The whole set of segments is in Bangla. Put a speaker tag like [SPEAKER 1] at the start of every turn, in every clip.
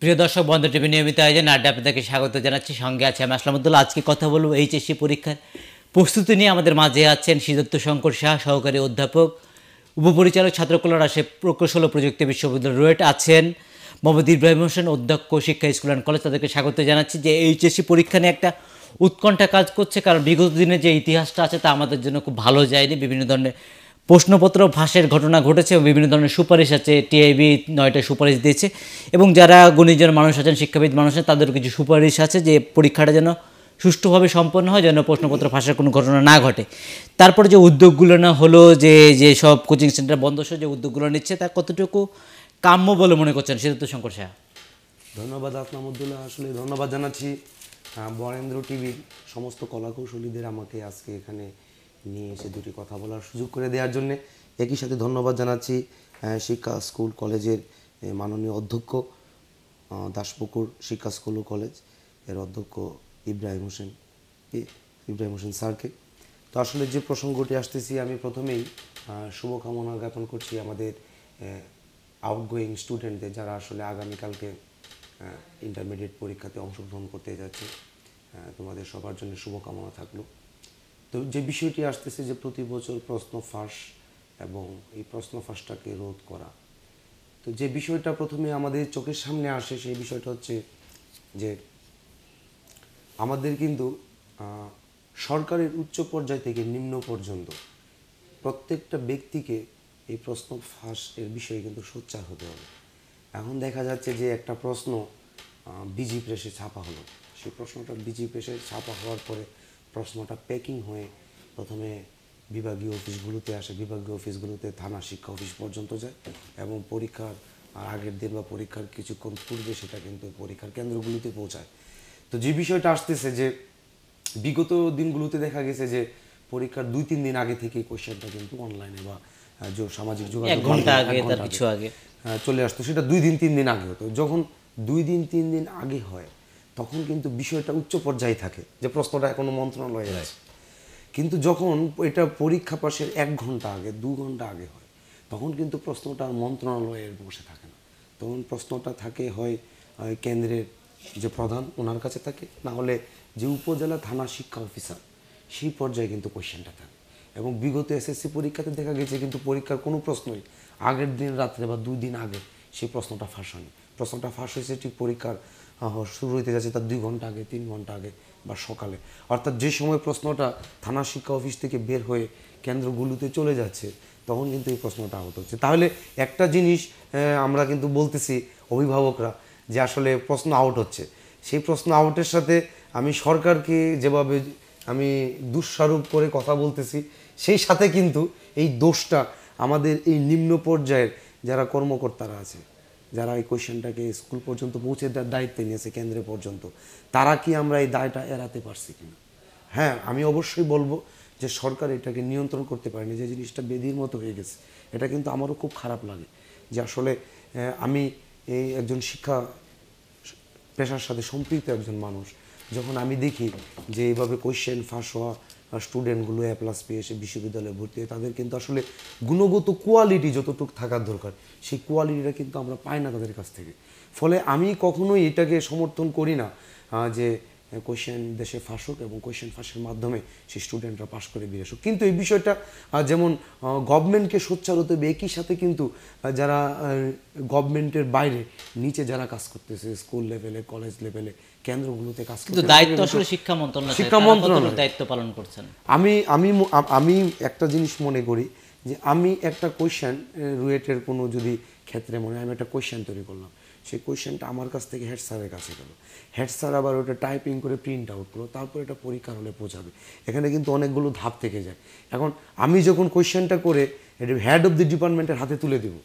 [SPEAKER 1] প্রিয় দর্শক বন্ধ টিভি নিয়মিত আয়োজন আড্ডা আপনাদেরকে স্বাগত জানাচ্ছি সঙ্গে আছে আমি আসলামুদ্দুল্লাহ আজকে কথা বলবো এইচএসসি পরীক্ষার প্রস্তুতি নিয়ে আমাদের মাঝে আছেন সিদ্ধার্থ শঙ্কর শাহ সহকারী অধ্যাপক উপপরিচালক ছাত্রকল্যাণ আসে প্রকৌশল ও প্রযুক্তি বিশ্ববিদ্যালয় রুয়েট আছেন মোহাম্মদ ইব্রাহিম হোসেন অধ্যক্ষ শিক্ষা স্কুল অ্যান্ড কলেজ তাদেরকে স্বাগত জানাচ্ছি যে এইচএসসি পরীক্ষা নিয়ে একটা উৎকণ্ঠা কাজ করছে কারণ বিগত দিনে যে ইতিহাসটা আছে তা আমাদের জন্য খুব ভালো যায়নি বিভিন্ন ধরনের প্রশ্নপত্র ফাঁসের ঘটনা ঘটেছে বিভিন্ন ধরনের সুপারিশ আছে টিআইবি নয়টা সুপারিশ দিয়েছে এবং যারা গণিতজন মানুষ আছেন শিক্ষাবিদ মানুষ আছেন তাদের কিছু সুপারিশ আছে যে পরীক্ষাটা যেন সুষ্ঠুভাবে সম্পন্ন হয় যেন প্রশ্নপত্র ফাঁসের কোনো ঘটনা না ঘটে তারপরে যে উদ্যোগগুলো না হলো যে যে সব কোচিং সেন্টার বন্ধ সহ যে উদ্যোগগুলো নিচ্ছে তা কতটুকু কাম্য বলে মনে করছেন সেটা তো শঙ্কর সাহা
[SPEAKER 2] ধন্যবাদ আসলামুদ্দুল্লাহ আসলে
[SPEAKER 1] ধন্যবাদ জানাচ্ছি
[SPEAKER 2] বরেন্দ্র টিভির সমস্ত কলাকৌশলীদের আমাকে আজকে এখানে নিয়ে এসে দুটি কথা বলার সুযোগ করে দেওয়ার জন্য একই সাথে ধন্যবাদ জানাচ্ছি শিক্ষা স্কুল কলেজের মাননীয় অধ্যক্ষ দাসপুকুর শিক্ষা স্কুল ও কলেজ এর অধ্যক্ষ ইব্রাহিম হোসেন ইব্রাহিম হোসেন স্যারকে তো আসলে যে প্রসঙ্গটি আসতেছি আমি প্রথমেই শুভকামনা জ্ঞাপন করছি আমাদের আউটগোয়িং স্টুডেন্টদের যারা আসলে আগামীকালকে ইন্টারমিডিয়েট পরীক্ষাতে অংশগ্রহণ করতে যাচ্ছে তোমাদের সবার জন্য শুভকামনা থাকলো তো যে বিষয়টি আসতেছে যে প্রতি বছর প্রশ্ন ফাঁস এবং এই প্রশ্ন ফাঁসটাকে রোধ করা তো যে বিষয়টা প্রথমে আমাদের চোখের সামনে আসে সেই বিষয়টা হচ্ছে যে আমাদের কিন্তু সরকারের উচ্চ পর্যায় থেকে নিম্ন পর্যন্ত প্রত্যেকটা ব্যক্তিকে এই প্রশ্ন ফাঁস এর বিষয়ে কিন্তু সোচ্চার হতে হবে এখন দেখা যাচ্ছে যে একটা প্রশ্ন বিজি প্রেসে ছাপা হলো সেই প্রশ্নটা বিজি প্রেসে ছাপা হওয়ার পরে প্রশ্নটা প্যাকিং হয়ে প্রথমে বিভাগীয় অফিসগুলোতে আসে বিভাগীয় অফিসগুলোতে থানা শিক্ষা অফিস পর্যন্ত যায় এবং পরীক্ষার আগের দিন বা পরীক্ষার কিছুক্ষণ পূর্বে সেটা কিন্তু পরীক্ষার কেন্দ্রগুলিতে পৌঁছায় তো যে বিষয়টা আসতেছে যে বিগত দিনগুলোতে দেখা গেছে যে পরীক্ষার দুই তিন দিন আগে থেকে কোয়েশ্চেনটা কিন্তু অনলাইনে বা সামাজিক যোগাযোগ কিছু আগে চলে আসতো সেটা দুই দিন তিন দিন আগে হতো যখন দুই দিন তিন দিন আগে হয় তখন কিন্তু বিষয়টা উচ্চ পর্যায়ে থাকে যে প্রশ্নটা এখনো মন্ত্রণালয়ে আছে কিন্তু যখন এটা পরীক্ষা পাশের এক ঘন্টা আগে দু ঘন্টা আগে হয় তখন কিন্তু প্রশ্নটা আর মন্ত্রণালয়ের বসে থাকে না তখন প্রশ্নটা থাকে হয় কেন্দ্রের যে প্রধান ওনার কাছে থাকে না হলে যে উপজেলা থানা শিক্ষা অফিসার সেই পর্যায়ে কিন্তু কোয়েশ্চেনটা থাকে এবং বিগত এসএসসি পরীক্ষাতে দেখা গেছে কিন্তু পরীক্ষার কোনো প্রশ্নই আগের দিন রাত্রে বা দুই দিন আগে সেই প্রশ্নটা ফাঁস হয়নি প্রশ্নটা ফাঁস হয়েছে ঠিক পরীক্ষার শুরু হইতে যাচ্ছে তার দুই ঘন্টা আগে তিন ঘন্টা আগে বা সকালে অর্থাৎ যে সময় প্রশ্নটা থানা শিক্ষা অফিস থেকে বের হয়ে কেন্দ্রগুলোতে চলে যাচ্ছে তখন কিন্তু এই প্রশ্নটা আহত হচ্ছে তাহলে একটা জিনিস আমরা কিন্তু বলতেছি অভিভাবকরা যে আসলে প্রশ্ন আউট হচ্ছে সেই প্রশ্ন আউটের সাথে আমি সরকারকে যেভাবে আমি দুঃস্বরূপ করে কথা বলতেছি সেই সাথে কিন্তু এই দোষটা আমাদের এই নিম্ন পর্যায়ের যারা কর্মকর্তারা আছে যারা এই কোয়েশনটাকে স্কুল পর্যন্ত পৌঁছে দেওয়ার দায়িত্বে নিয়েছে কেন্দ্রে পর্যন্ত তারা কি আমরা এই দায়টা এড়াতে পারছি কিনা হ্যাঁ আমি অবশ্যই বলবো যে সরকার এটাকে নিয়ন্ত্রণ করতে পারেনি যে জিনিসটা বেদির মতো হয়ে গেছে এটা কিন্তু আমারও খুব খারাপ লাগে যে আসলে আমি এই একজন শিক্ষা পেশার সাথে সম্পৃক্ত একজন মানুষ যখন আমি দেখি যে এইভাবে কোয়েশ্চেন ফাঁস হওয়া স্টুডেন্টগুলো এ প্লাস পেয়ে এসে বিশ্ববিদ্যালয়ে ভর্তি হয় তাদের কিন্তু আসলে গুণগত কোয়ালিটি যতটুকু থাকার দরকার সেই কোয়ালিটিটা কিন্তু আমরা পাই না তাদের কাছ থেকে ফলে আমি কখনোই এটাকে সমর্থন করি না যে কোয়েশ্চেন দেশে ফাঁস হোক এবং কোয়েশ্চেন ফাঁসের মাধ্যমে সেই স্টুডেন্টরা পাশ করে বেরিয়ে আসুক কিন্তু এই বিষয়টা যেমন গভর্নমেন্টকে সোচ্চার হতে হবে একই সাথে কিন্তু যারা গভর্নমেন্টের বাইরে নিচে যারা কাজ করতেছে স্কুল লেভেলে কলেজ লেভেলে কেন্দ্রগুলোতে কাজ কিন্তু দায়িত্ব আসলে শিক্ষা মন্ত্রণালয় শিক্ষা মন্ত্রণালয় দায়িত্ব পালন করছেন আমি আমি আমি একটা জিনিস মনে করি যে আমি একটা কোয়েশ্চেন রুয়েটের কোনো যদি ক্ষেত্রে মনে আমি একটা কোয়েশ্চেন তৈরি করলাম সেই কোয়েশ্চেনটা আমার কাছ থেকে হেড স্যারের কাছে গেল হেড স্যার আবার ওটা টাইপিং করে প্রিন্ট আউট করলো তারপর এটা পরীক্ষার হলে পৌঁছাবে এখানে কিন্তু অনেকগুলো ধাপ থেকে যায় এখন আমি যখন কোয়েশ্চেনটা করে হেড অফ দি ডিপার্টমেন্টের হাতে তুলে দেবো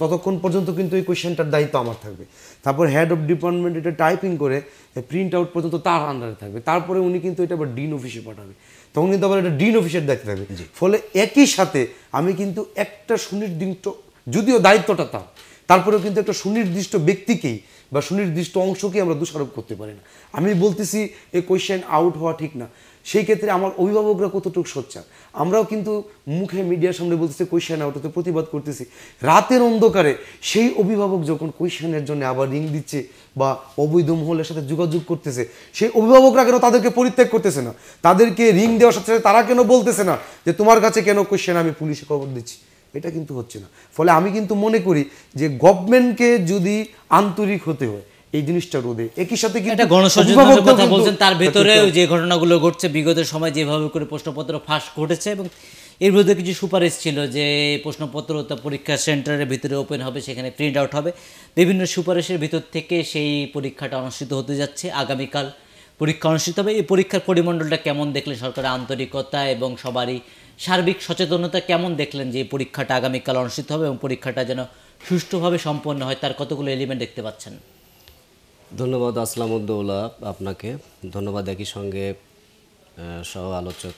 [SPEAKER 2] ততক্ষণ পর্যন্ত কিন্তু এই কোয়েশ্চেনটার দায়িত্ব আমার থাকবে তারপর হেড অফ ডিপার্টমেন্ট এটা টাইপিং করে প্রিন্ট আউট পর্যন্ত তার আন্ডারে থাকবে তারপরে উনি কিন্তু এটা আবার ডিন অফিসে পাঠাবে তখন কিন্তু আবার এটা ডিন অফিসের দায়িত্ব থাকবে ফলে একই সাথে আমি কিন্তু একটা সুনির্দিষ্ট যদিও দায়িত্বটা তার তারপরেও কিন্তু একটা সুনির্দিষ্ট ব্যক্তিকেই বা সুনির্দিষ্ট অংশকেই আমরা দোষারোপ করতে পারি না আমি বলতেছি এই কোয়েশ্চেন আউট হওয়া ঠিক না সেই ক্ষেত্রে আমার অভিভাবকরা কতটুকু সোচ্চার আমরাও কিন্তু মুখে মিডিয়ার সামনে বলতেছি কোয়েশ্চেন আউট হতে প্রতিবাদ করতেছি রাতের অন্ধকারে সেই অভিভাবক যখন কোয়েশ্চেনের জন্য আবার রিং দিচ্ছে বা অবৈধ মহলের সাথে যোগাযোগ করতেছে সেই অভিভাবকরা কেন তাদেরকে পরিত্যাগ করতেছে না তাদেরকে রিং দেওয়ার সাথে সাথে তারা কেন বলতেছে না যে তোমার কাছে কেন কোয়েশ্চেন আমি পুলিশে খবর দিচ্ছি এটা কিন্তু হচ্ছে না ফলে আমি কিন্তু মনে করি যে গভর্নমেন্টকে যদি আন্তরিক হতে হয় এই জিনিসটা রোধে একই সাথে
[SPEAKER 1] বলছেন তার ভেতরে যে ঘটনাগুলো ঘটছে বিগত সময় যেভাবে করে প্রশ্নপত্র ফাঁস ঘটেছে এবং এর বিরুদ্ধে কিছু সুপারিশ ছিল যে প্রশ্নপত্র তা পরীক্ষা সেন্টারের ভিতরে ওপেন হবে সেখানে প্রিন্ট আউট হবে বিভিন্ন সুপারিশের ভিতর থেকে সেই পরীক্ষাটা অনুষ্ঠিত হতে যাচ্ছে আগামীকাল পরীক্ষা অনুষ্ঠিত হবে এই পরীক্ষার পরিমণ্ডলটা কেমন দেখলে সরকারের আন্তরিকতা এবং সবারই সার্বিক সচেতনতা কেমন দেখলেন যে পরীক্ষাটা আগামীকাল অনুষ্ঠিত হবে এবং পরীক্ষাটা যেন সুষ্ঠুভাবে সম্পন্ন হয় তার কতগুলো এলিমেন্ট দেখতে পাচ্ছেন
[SPEAKER 3] ধন্যবাদ উদ্দৌলা আপনাকে ধন্যবাদ একই সঙ্গে সহ আলোচক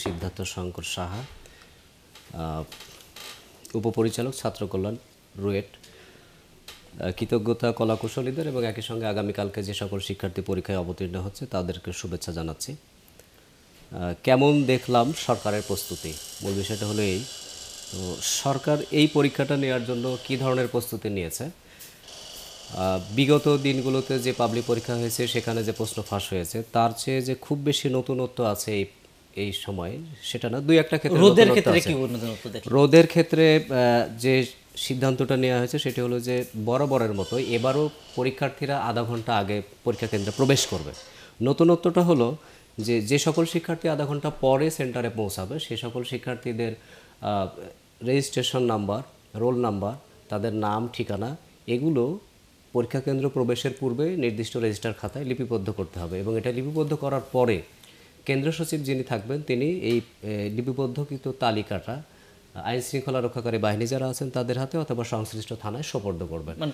[SPEAKER 3] সিদ্ধার্থ শঙ্কর সাহা উপপরিচালক ছাত্র কল্যাণ রুয়েট কৃতজ্ঞতা কলাকুশলীদের এবং একই সঙ্গে আগামীকালকে যে সকল শিক্ষার্থী পরীক্ষায় অবতীর্ণ হচ্ছে তাদেরকে শুভেচ্ছা জানাচ্ছি কেমন দেখলাম সরকারের প্রস্তুতি মূল বিষয়টা হলো এই তো সরকার এই পরীক্ষাটা নেওয়ার জন্য কি ধরনের প্রস্তুতি নিয়েছে বিগত দিনগুলোতে যে পাবলিক পরীক্ষা হয়েছে সেখানে যে প্রশ্ন ফাঁস হয়েছে তার চেয়ে যে খুব বেশি নতুনত্ব আছে এই এই সময় সেটা না দুই একটা ক্ষেত্রে রোদের ক্ষেত্রে কি রোদের ক্ষেত্রে যে সিদ্ধান্তটা নেওয়া হয়েছে সেটি হলো যে বরাবরের মতো এবারও পরীক্ষার্থীরা আধা ঘন্টা আগে পরীক্ষা কেন্দ্রে প্রবেশ করবে নতুনত্বটা হলো যে যে সকল শিক্ষার্থী আধা ঘন্টা পরে সেন্টারে পৌঁছাবে সে সকল শিক্ষার্থীদের রেজিস্ট্রেশন নাম্বার রোল নাম্বার তাদের নাম ঠিকানা এগুলো পরীক্ষা কেন্দ্র প্রবেশের পূর্বে নির্দিষ্ট রেজিস্টার খাতায় লিপিবদ্ধ করতে হবে এবং এটা লিপিবদ্ধ করার পরে কেন্দ্র সচিব যিনি থাকবেন তিনি এই লিপিবদ্ধকৃত তালিকাটা আইন শৃঙ্খলা রক্ষাকারী বাহিনী যারা আছেন তাদের হাতে অথবা সংশ্লিষ্ট থানায় সোপর্দ
[SPEAKER 1] করবেন মানে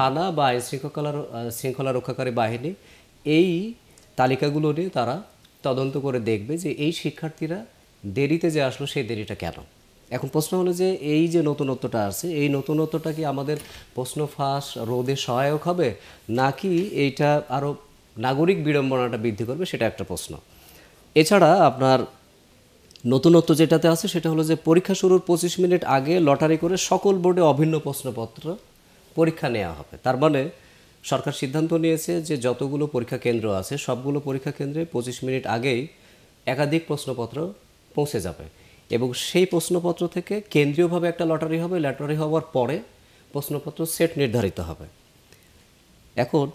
[SPEAKER 1] থানা
[SPEAKER 3] বা আইন শৃঙ্খলা শৃঙ্খলা রক্ষাকারী বাহিনী এই তালিকাগুলো নিয়ে তারা তদন্ত করে দেখবে যে এই শিক্ষার্থীরা দেরিতে যে আসলো সেই দেরিটা কেন এখন প্রশ্ন হলো যে এই যে নতুনত্বটা আছে এই নতুনত্বটা কি আমাদের প্রশ্ন ফাঁস রোধে সহায়ক হবে নাকি এইটা আরও নাগরিক বিড়ম্বনাটা বৃদ্ধি করবে সেটা একটা প্রশ্ন এছাড়া আপনার নতুনত্ব যেটাতে আছে সেটা হলো যে পরীক্ষা শুরুর পঁচিশ মিনিট আগে লটারি করে সকল বোর্ডে অভিন্ন প্রশ্নপত্র পরীক্ষা নেওয়া হবে তার মানে সরকার সিদ্ধান্ত নিয়েছে যে যতগুলো পরীক্ষা কেন্দ্র আছে সবগুলো পরীক্ষা কেন্দ্রে পঁচিশ মিনিট আগেই একাধিক প্রশ্নপত্র পৌঁছে যাবে এবং সেই প্রশ্নপত্র থেকে কেন্দ্রীয়ভাবে একটা লটারি হবে লটারি হওয়ার পরে প্রশ্নপত্র সেট নির্ধারিত হবে এখন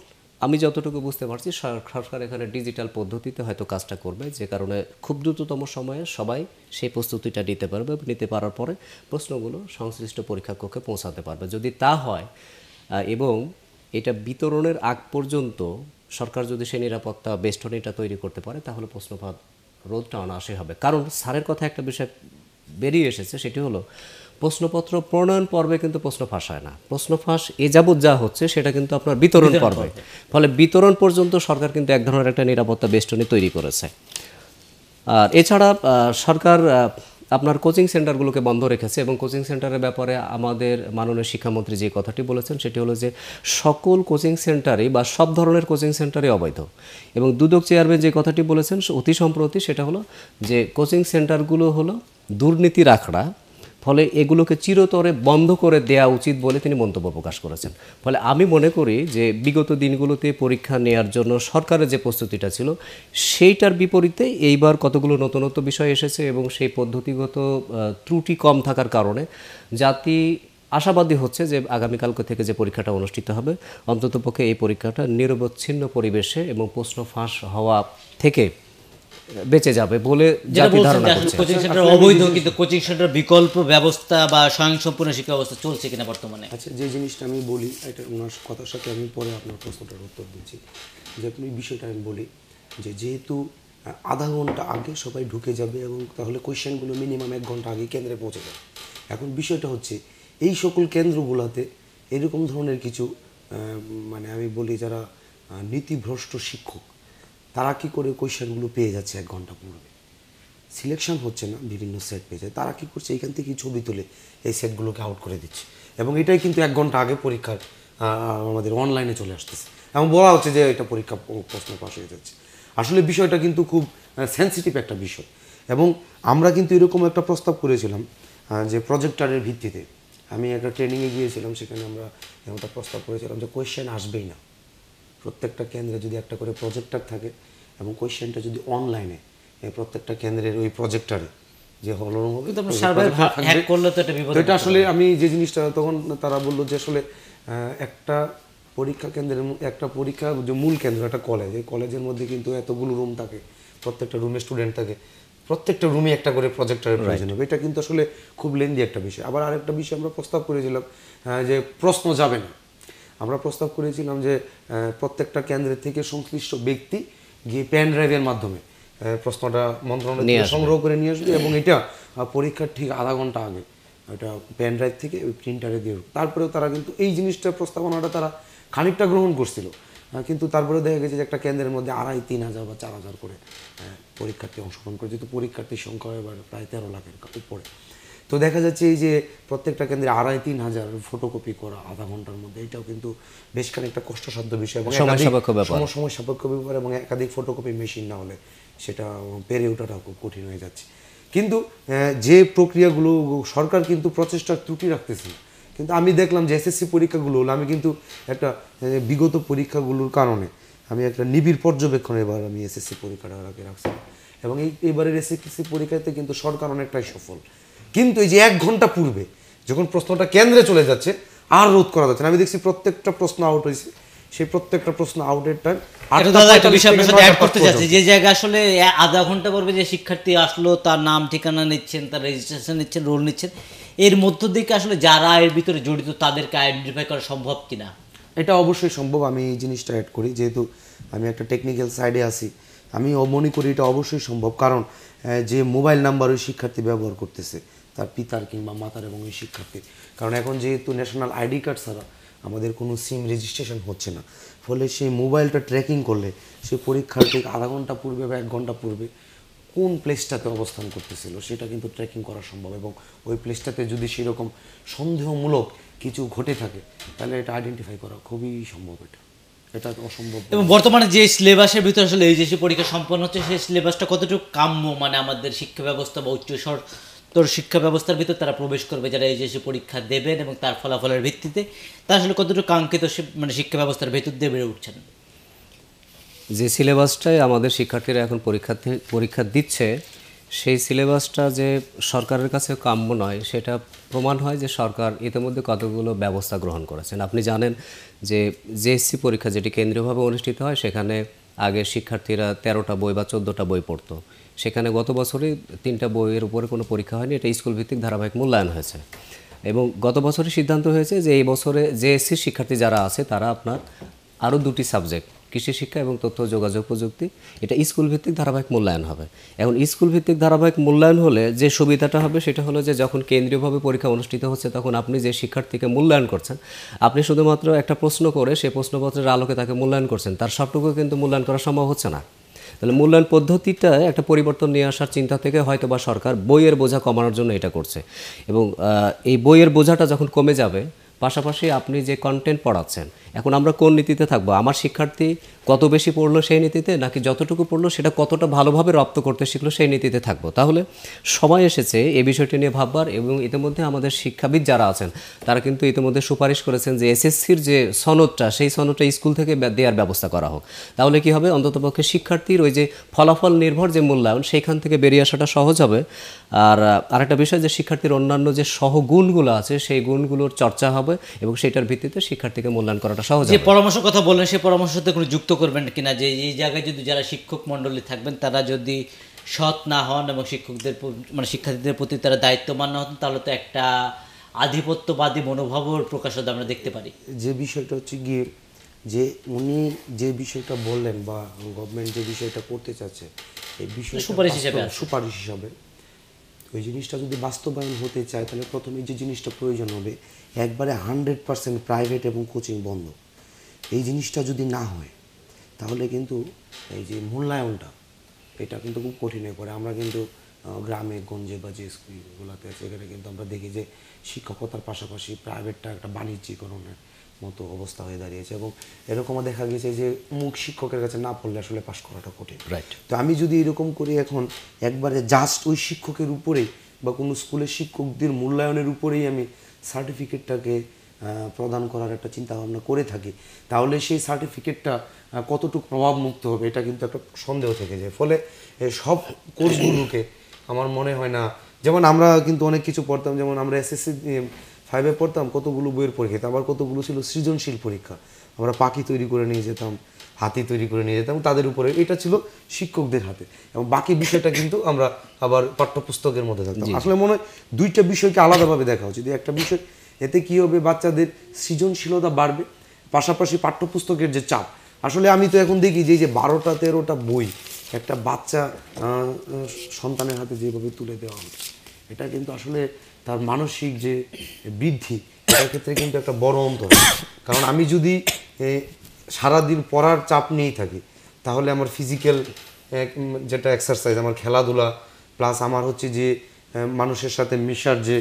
[SPEAKER 3] আমি যতটুকু বুঝতে পারছি সরকার এখানে ডিজিটাল পদ্ধতিতে হয়তো কাজটা করবে যে কারণে খুব দ্রুততম সময়ে সবাই সেই প্রস্তুতিটা নিতে পারবে নিতে পারার পরে প্রশ্নগুলো সংশ্লিষ্ট পরীক্ষা কক্ষে পৌঁছাতে পারবে যদি তা হয় এবং এটা বিতরণের আগ পর্যন্ত সরকার যদি সে নিরাপত্তা বেষ্টনীটা তৈরি করতে পারে তাহলে প্রশ্নপাত রোধটা অনায়াসে হবে কারণ স্যারের কথা একটা বিষয় বেরিয়ে এসেছে সেটি হলো প্রশ্নপত্র প্রণয়ন পর্বে কিন্তু প্রশ্ন ফাঁস হয় না প্রশ্ন ফাঁস এ যাবৎ যা হচ্ছে সেটা কিন্তু আপনার বিতরণ পর্বে ফলে বিতরণ পর্যন্ত সরকার কিন্তু এক ধরনের একটা নিরাপত্তা বেষ্টনী তৈরি করেছে আর এছাড়া সরকার আপনার কোচিং সেন্টারগুলোকে বন্ধ রেখেছে এবং কোচিং সেন্টারের ব্যাপারে আমাদের মাননীয় শিক্ষামন্ত্রী যে কথাটি বলেছেন সেটি হলো যে সকল কোচিং সেন্টারে বা সব ধরনের কোচিং সেন্টারে অবৈধ এবং দুদক চেয়ারম্যান যে কথাটি বলেছেন অতি সম্প্রতি সেটা হলো যে কোচিং সেন্টারগুলো হলো দুর্নীতির আখড়া ফলে এগুলোকে চিরতরে বন্ধ করে দেয়া উচিত বলে তিনি মন্তব্য প্রকাশ করেছেন ফলে আমি মনে করি যে বিগত দিনগুলোতে পরীক্ষা নেয়ার জন্য সরকারের যে প্রস্তুতিটা ছিল সেইটার বিপরীতে এইবার কতগুলো নতুনত্ব বিষয় এসেছে এবং সেই পদ্ধতিগত ত্রুটি কম থাকার কারণে জাতি আশাবাদী হচ্ছে যে আগামীকালকে থেকে যে পরীক্ষাটা অনুষ্ঠিত হবে অন্ততপক্ষে এই পরীক্ষাটা নিরবচ্ছিন্ন পরিবেশে এবং প্রশ্ন ফাঁস হওয়া থেকে বেঁচে যাবে বলে জাতি ধারণা করছে কোচিং সেন্টার অবৈধ
[SPEAKER 1] কিন্তু কোচিং সেন্টার বিকল্প ব্যবস্থা বা স্বয়ংসম্পূর্ণ শিক্ষা ব্যবস্থা চলছে কিনা বর্তমানে আচ্ছা
[SPEAKER 2] যে জিনিসটা আমি বলি এটা ওনার কথার সাথে আমি পরে আপনার প্রশ্নটার উত্তর দিচ্ছি যে আপনি বিষয়টা আমি বলি যে যেহেতু আধা ঘন্টা আগে সবাই ঢুকে যাবে এবং তাহলে কোয়েশ্চেনগুলো মিনিমাম এক ঘন্টা আগে কেন্দ্রে পৌঁছে যাবে এখন বিষয়টা হচ্ছে এই সকল কেন্দ্রগুলোতে এরকম ধরনের কিছু মানে আমি বলি যারা নীতিভ্রষ্ট শিক্ষক তারা কি করে কোয়েশ্চেনগুলো পেয়ে যাচ্ছে এক ঘন্টা পূর্বে সিলেকশন হচ্ছে না বিভিন্ন সেট পেয়ে যায় তারা কি করছে এইখান থেকে ছবি তুলে এই সেটগুলোকে আউট করে দিচ্ছে এবং এটাই কিন্তু এক ঘন্টা আগে পরীক্ষার আমাদের অনলাইনে চলে আসতেছে এবং বলা হচ্ছে যে এটা পরীক্ষা প্রশ্ন পাশ হয়ে যাচ্ছে আসলে বিষয়টা কিন্তু খুব সেন্সিটিভ একটা বিষয় এবং আমরা কিন্তু এরকম একটা প্রস্তাব করেছিলাম যে প্রজেক্টারের ভিত্তিতে আমি একটা ট্রেনিংয়ে গিয়েছিলাম সেখানে আমরা একটা প্রস্তাব করেছিলাম যে কোয়েশ্চেন আসবেই না প্রত্যেকটা কেন্দ্রে যদি একটা করে প্রজেক্টার থাকে এবং কোয়েশ্চেনটা যদি অনলাইনে প্রত্যেকটা কেন্দ্রের ওই প্রজেক্টারে যে হলো এটা আসলে আমি যে জিনিসটা তখন তারা বললো যে আসলে একটা পরীক্ষা কেন্দ্রের একটা পরীক্ষা যে মূল কেন্দ্র একটা কলেজ এই কলেজের মধ্যে কিন্তু এতগুলো রুম থাকে প্রত্যেকটা রুমে স্টুডেন্ট থাকে প্রত্যেকটা রুমে একটা করে প্রজেক্টারের প্রয়োজন হবে এটা কিন্তু আসলে খুব লেন্দি একটা বিষয় আবার আরেকটা বিষয় আমরা প্রস্তাব করেছিলাম যে প্রশ্ন যাবে না আমরা প্রস্তাব করেছিলাম যে প্রত্যেকটা কেন্দ্রের থেকে সংশ্লিষ্ট ব্যক্তি গিয়ে প্যান ড্রাইভের মাধ্যমে প্রশ্নটা মন্ত্রণালয় সংগ্রহ করে নিয়ে আসবে এবং এটা পরীক্ষার ঠিক আধা ঘন্টা আগে ওটা প্যান ড্রাইভ থেকে ওই প্রিন্টারে দিয়ে তারপরেও তারা কিন্তু এই জিনিসটা প্রস্তাবনাটা তারা খানিকটা গ্রহণ করছিল কিন্তু তারপরে দেখা গেছে যে একটা কেন্দ্রের মধ্যে আড়াই তিন হাজার বা চার হাজার করে পরীক্ষার্থী অংশগ্রহণ করে যেহেতু পরীক্ষার্থীর সংখ্যা এবার প্রায় তেরো লাখের উপরে তো দেখা যাচ্ছে এই যে প্রত্যেকটা কেন্দ্রে আড়াই তিন হাজার ফটোকপি করা আধা ঘন্টার মধ্যে এটাও কিন্তু বেশ খানিকটা কষ্টসাধ্য বিষয় এবং সময় সাপেক্ষ ব্যাপার এবং একাধিক ফটোকপি মেশিন না হলে সেটা পেরে ওঠাটা খুব কঠিন হয়ে যাচ্ছে কিন্তু যে প্রক্রিয়াগুলো সরকার কিন্তু প্রচেষ্টার ত্রুটি রাখতেছে কিন্তু আমি দেখলাম যে এসএসসি পরীক্ষাগুলো হলো আমি কিন্তু একটা বিগত পরীক্ষাগুলোর কারণে আমি একটা নিবিড় পর্যবেক্ষণ এবার আমি এসএসসি পরীক্ষাটা আগে রাখছিলাম এবং এই এবারের এসএসসি পরীক্ষাতে কিন্তু সরকার অনেকটাই সফল কিন্তু এই যে এক ঘন্টা পূর্বে যখন প্রশ্নটা কেন্দ্রে চলে যাচ্ছে আর রোধ করা যাচ্ছে না আমি দেখছি প্রত্যেকটা প্রশ্ন আউট হয়েছে সেই প্রত্যেকটা প্রশ্ন আউটের টাইম যে
[SPEAKER 1] জায়গা আসলে আধা ঘন্টা পর্বে যে শিক্ষার্থী আসলো তার নাম ঠিকানা নিচ্ছেন তার রেজিস্ট্রেশন নিচ্ছেন রোল নিচ্ছেন এর মধ্য দিকে আসলে যারা এর ভিতরে জড়িত তাদেরকে আইডেন্টিফাই করা সম্ভব কিনা
[SPEAKER 2] এটা অবশ্যই সম্ভব আমি এই জিনিসটা অ্যাড করি যেহেতু আমি একটা টেকনিক্যাল সাইডে আছি আমি মনে করি এটা অবশ্যই সম্ভব কারণ যে মোবাইল নাম্বার ওই শিক্ষার্থী ব্যবহার করতেছে তার পিতার কিংবা মাতার এবং ওই শিক্ষার্থীর কারণ এখন যেহেতু ন্যাশনাল আইডি কার্ড ছাড়া আমাদের কোনো সিম রেজিস্ট্রেশন হচ্ছে না ফলে সেই মোবাইলটা ট্র্যাকিং করলে সে পরীক্ষার ঠিক আধা ঘন্টা পূর্বে বা এক ঘন্টা পূর্বে কোন প্লেসটাতে অবস্থান করতেছিল সেটা কিন্তু ট্র্যাকিং করা সম্ভব এবং ওই প্লেসটাতে যদি সেরকম সন্দেহমূলক কিছু ঘটে থাকে তাহলে এটা আইডেন্টিফাই করা খুবই সম্ভব এটা এটা অসম্ভব এবং
[SPEAKER 1] বর্তমানে যে সিলেবাসের ভিতরে আসলে এই যে পরীক্ষা সম্পন্ন হচ্ছে সেই সিলেবাসটা কতটুকু কাম্য মানে আমাদের শিক্ষা ব্যবস্থা বা উচ্চ তোর শিক্ষা ব্যবস্থার ভিতর তারা প্রবেশ করবে যারা এই যে পরীক্ষা দেবেন এবং তার ফলাফলের ভিত্তিতে তারা আসলে কতটুকু কাঙ্ক্ষিত মানে শিক্ষা ব্যবস্থার ভেতর দিয়ে বেড়ে উঠছেন
[SPEAKER 3] যে সিলেবাসটাই আমাদের শিক্ষার্থীরা এখন পরীক্ষা পরীক্ষা দিচ্ছে সেই সিলেবাসটা যে সরকারের কাছে কাম্য নয় সেটা প্রমাণ হয় যে সরকার ইতিমধ্যে কতগুলো ব্যবস্থা গ্রহণ করেছেন আপনি জানেন যে জেএসসি পরীক্ষা যেটি কেন্দ্রীয়ভাবে অনুষ্ঠিত হয় সেখানে আগে শিক্ষার্থীরা তেরোটা বই বা চোদ্দোটা বই পড়তো সেখানে গত বছরই তিনটা বইয়ের উপরে কোনো পরীক্ষা হয়নি এটা স্কুলভিত্তিক ধারাবাহিক মূল্যায়ন হয়েছে এবং গত বছরই সিদ্ধান্ত হয়েছে যে এই বছরে জেএসসি শিক্ষার্থী যারা আছে তারা আপনার আরও দুটি সাবজেক্ট কৃষি শিক্ষা এবং তথ্য যোগাযোগ প্রযুক্তি এটা স্কুল ভিত্তিক ধারাবাহিক মূল্যায়ন হবে এখন স্কুল ভিত্তিক ধারাবাহিক মূল্যায়ন হলে যে সুবিধাটা হবে সেটা হলো যে যখন কেন্দ্রীয়ভাবে পরীক্ষা অনুষ্ঠিত হচ্ছে তখন আপনি যে শিক্ষার্থীকে মূল্যায়ন করছেন আপনি শুধুমাত্র একটা প্রশ্ন করে সেই প্রশ্নপত্রের আলোকে তাকে মূল্যায়ন করছেন তার সবটুকু কিন্তু মূল্যায়ন করা সম্ভব হচ্ছে না তাহলে মূল্যায়ন পদ্ধতিটা একটা পরিবর্তন নিয়ে আসার চিন্তা থেকে হয়তো বা সরকার বইয়ের বোঝা কমানোর জন্য এটা করছে এবং এই বইয়ের বোঝাটা যখন কমে যাবে পাশাপাশি আপনি যে কন্টেন্ট পড়াচ্ছেন এখন আমরা কোন নীতিতে থাকবো আমার শিক্ষার্থী কত বেশি পড়লো সেই নীতিতে নাকি যতটুকু পড়লো সেটা কতটা ভালোভাবে রপ্ত করতে শিখলো সেই নীতিতে থাকবো তাহলে সময় এসেছে এই বিষয়টি নিয়ে ভাববার এবং ইতিমধ্যে আমাদের শিক্ষাবিদ যারা আছেন তারা কিন্তু ইতিমধ্যে সুপারিশ করেছেন যে এসএসসির যে সনদটা সেই সনদটা স্কুল থেকে দেওয়ার ব্যবস্থা করা হোক তাহলে কি হবে অন্ততপক্ষে শিক্ষার্থীর ওই যে ফলাফল নির্ভর যে মূল্যায়ন সেইখান থেকে বেরিয়ে আসাটা সহজ হবে আর আরেকটা বিষয় যে শিক্ষার্থীর অন্যান্য যে সহগুণগুলো আছে সেই গুণগুলোর চর্চা হবে এবং সেটার ভিত্তিতে শিক্ষার্থীকে মূল্যায়ন করাটা যে
[SPEAKER 1] পরামর্শ কথা সে সেই পরামর্শতে কোনো যুক্ত করবেন কিনা যে এই জায়গায় যদি যারা শিক্ষক মণ্ডলী থাকবেন তারা যদি সৎ না হন এবং শিক্ষকদের মানে শিক্ষার্থীদের প্রতি তারা দায়িত্ববান না হন তাহলে তো একটা আধিপত্যবাদী মনোভাবের প্রকাশ হতে আমরা দেখতে পারি
[SPEAKER 2] যে বিষয়টা হচ্ছে গিয়ে যে উনি যে বিষয়টা বললেন বা গভর্নমেন্ট যে বিষয়টা করতে চাচ্ছে এই বিষয় সুপারিশ হিসাবে সুপারিশ হিসাবে ওই জিনিসটা যদি বাস্তবায়ন হতে চায় তাহলে প্রথমে যে জিনিসটা প্রয়োজন হবে একবারে হান্ড্রেড পারসেন্ট প্রাইভেট এবং কোচিং বন্ধ এই জিনিসটা যদি না হয় তাহলে কিন্তু এই যে মূল্যায়নটা এটা কিন্তু খুব কঠিন হয়ে পড়ে আমরা কিন্তু গ্রামে গঞ্জে বা যে স্কুলগুলোতে আছে এখানে কিন্তু আমরা দেখি যে শিক্ষকতার পাশাপাশি প্রাইভেটটা একটা বাণিজ্যিকরণের মতো অবস্থা হয়ে দাঁড়িয়েছে এবং এরকমও দেখা গেছে যে মুখ শিক্ষকের কাছে না পড়লে আসলে পাশ করাটা কঠিন রাইট তো আমি যদি এরকম করি এখন একবারে জাস্ট ওই শিক্ষকের উপরেই বা কোনো স্কুলের শিক্ষকদের মূল্যায়নের উপরেই আমি সার্টিফিকেটটাকে প্রদান করার একটা চিন্তাভাবনা করে থাকি তাহলে সেই সার্টিফিকেটটা কতটুকু প্রভাবমুক্ত হবে এটা কিন্তু একটা সন্দেহ থেকে যায় ফলে সব কোর্সগুলোকে আমার মনে হয় না যেমন আমরা কিন্তু অনেক কিছু পড়তাম যেমন আমরা এসএসসি ফাইভে পড়তাম কতগুলো বইয়ের পরীক্ষা আবার কতগুলো ছিল সৃজনশীল পরীক্ষা আমরা পাখি তৈরি করে নিয়ে যেতাম হাতি তৈরি করে নিয়ে যেতাম তাদের উপরে এটা ছিল শিক্ষকদের হাতে এবং বাকি বিষয়টা কিন্তু আমরা আবার পাঠ্যপুস্তকের মধ্যে থাকতাম আসলে মনে হয় দুইটা বিষয়কে আলাদাভাবে দেখা উচিত একটা বিষয় এতে কি হবে বাচ্চাদের সৃজনশীলতা বাড়বে পাশাপাশি পাঠ্যপুস্তকের যে চাপ আসলে আমি তো এখন দেখি যে যে বারোটা তেরোটা বই একটা বাচ্চা সন্তানের হাতে যেভাবে তুলে দেওয়া হবে এটা কিন্তু আসলে তার মানসিক যে বৃদ্ধি তার ক্ষেত্রে কিন্তু একটা বড় অন্তর কারণ আমি যদি সারাদিন পড়ার চাপ নিয়েই থাকি তাহলে আমার ফিজিক্যাল যেটা এক্সারসাইজ আমার খেলাধুলা প্লাস আমার হচ্ছে যে মানুষের সাথে মেশার যে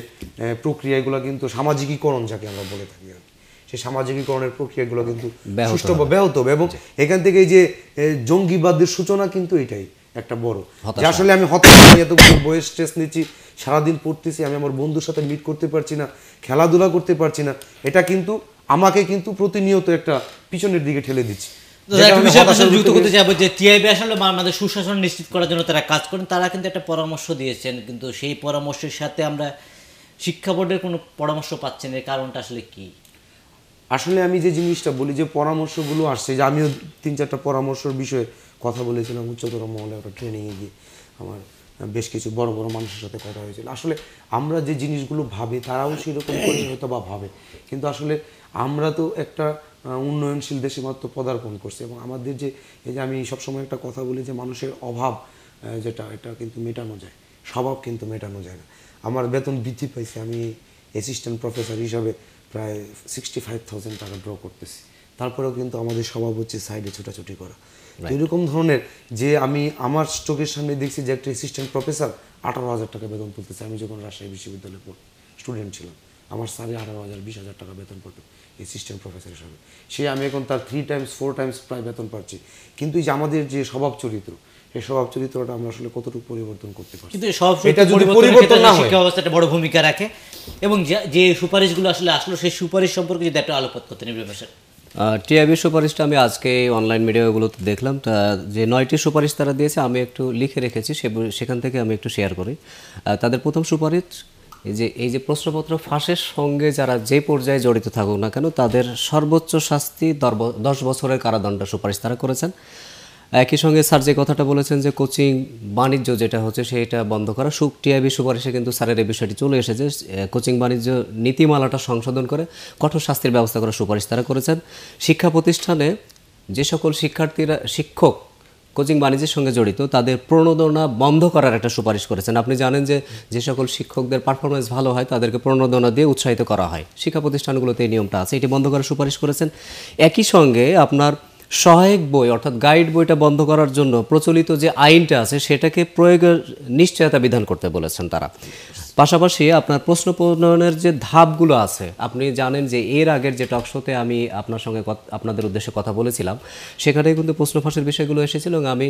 [SPEAKER 2] প্রক্রিয়াগুলো কিন্তু সামাজিকীকরণ যাকে আমরা বলে থাকি আর সেই সামাজিকীকরণের প্রক্রিয়াগুলো কিন্তু সুষ্ঠু ব্যাহত হবে এবং এখান থেকে এই যে জঙ্গিবাদের সূচনা কিন্তু এটাই একটা বড় যে আসলে আমি হতাশ এতগুলো বইয়ের স্ট্রেস নিচ্ছি সারাদিন পড়তেছি আমি আমার বন্ধুর সাথে মিট করতে পারছি না খেলাধুলা করতে পারছি না এটা কিন্তু আমাকে কিন্তু প্রতিনিয়ত একটা পিছনের দিকে ঠেলে দিচ্ছে পরামর্শগুলো
[SPEAKER 1] আসছে যে আমিও তিন
[SPEAKER 2] চারটা পরামর্শের বিষয়ে কথা বলেছিলাম উচ্চতর মহলে একটা ট্রেনিংয়ে গিয়ে আমার বেশ কিছু বড় বড় মানুষের সাথে কথা হয়েছিল আসলে আমরা যে জিনিসগুলো ভাবি তারাও সেরকম হয়তো বা ভাবে কিন্তু আসলে আমরা তো একটা উন্নয়নশীল দেশে মাত্র পদার্পণ করছি এবং আমাদের যে এই যে আমি সবসময় একটা কথা বলি যে মানুষের অভাব যেটা এটা কিন্তু মেটানো যায় স্বভাব কিন্তু মেটানো যায় না আমার বেতন বৃদ্ধি পাইছে আমি অ্যাসিস্ট্যান্ট প্রফেসর হিসাবে প্রায় সিক্সটি ফাইভ থাউজেন্ড টাকা ড্র করতেছি তারপরেও কিন্তু আমাদের স্বভাব হচ্ছে সাইডে ছোটাছুটি করা এরকম ধরনের যে আমি আমার স্টকের সামনে দেখছি যে একটা অ্যাসিস্ট্যান্ট প্রফেসর আঠারো হাজার টাকা বেতন তুলতেছে আমি যখন রাজশাহী বিশ্ববিদ্যালয়ে পড়ি স্টুডেন্ট ছিলাম আমার সাড়ে আঠারো হাজার বিশ হাজার টাকা বেতন পড়তো অ্যাসিস্ট্যান্ট প্রফেসর হিসাবে সে আমি এখন তার থ্রি টাইমস ফোর টাইমস প্রায় বেতন পাচ্ছি কিন্তু এই যে আমাদের যে স্বভাব চরিত্র সেই স্বভাব চরিত্রটা আমরা আসলে কতটুকু পরিবর্তন করতে পারি কিন্তু এটা যদি
[SPEAKER 1] পরিবর্তন না শিক্ষা ব্যবস্থাটা বড় ভূমিকা রাখে এবং যে সুপারিশগুলো আসলে আসলো সেই সুপারিশ সম্পর্কে যদি একটা আলোকপাত করতে নেবে স্যার
[SPEAKER 3] টিআইবি সুপারিশটা আমি আজকে অনলাইন মিডিয়াগুলোতে দেখলাম তা যে নয়টি সুপারিশ তারা দিয়েছে আমি একটু লিখে রেখেছি সেখান থেকে আমি একটু শেয়ার করি তাদের প্রথম সুপারিশ যে এই যে প্রশ্নপত্র ফাঁসের সঙ্গে যারা যে পর্যায়ে জড়িত থাকুক না কেন তাদের সর্বোচ্চ শাস্তি দশ বছরের কারাদণ্ড সুপারিশ তারা করেছেন একই সঙ্গে স্যার যে কথাটা বলেছেন যে কোচিং বাণিজ্য যেটা হচ্ছে সেটা বন্ধ করা সুকটিয়াবি সুপারিশে কিন্তু স্যারের এই বিষয়টি চলে এসেছে কোচিং বাণিজ্য নীতিমালাটা সংশোধন করে কঠোর শাস্তির ব্যবস্থা করার সুপারিশ তারা করেছেন শিক্ষা প্রতিষ্ঠানে যে সকল শিক্ষার্থীরা শিক্ষক কোচিং বাণিজ্যের সঙ্গে জড়িত তাদের প্রণোদনা বন্ধ করার একটা সুপারিশ করেছেন আপনি জানেন যে যে সকল শিক্ষকদের পারফরমেন্স ভালো হয় তাদেরকে প্রণোদনা দিয়ে উৎসাহিত করা হয় শিক্ষা প্রতিষ্ঠানগুলোতে এই নিয়মটা আছে এটি বন্ধ করার সুপারিশ করেছেন একই সঙ্গে আপনার সহায়ক বই অর্থাৎ গাইড বইটা বন্ধ করার জন্য প্রচলিত যে আইনটা আছে সেটাকে প্রয়োগের নিশ্চয়তা বিধান করতে বলেছেন তারা পাশাপাশি আপনার প্রশ্ন প্রণয়নের যে ধাপগুলো আছে আপনি জানেন যে এর আগের যে টকশোতে আমি আপনার সঙ্গে আপনাদের উদ্দেশ্যে কথা বলেছিলাম সেখানে কিন্তু প্রশ্ন ফাঁসের বিষয়গুলো এসেছিল এবং আমি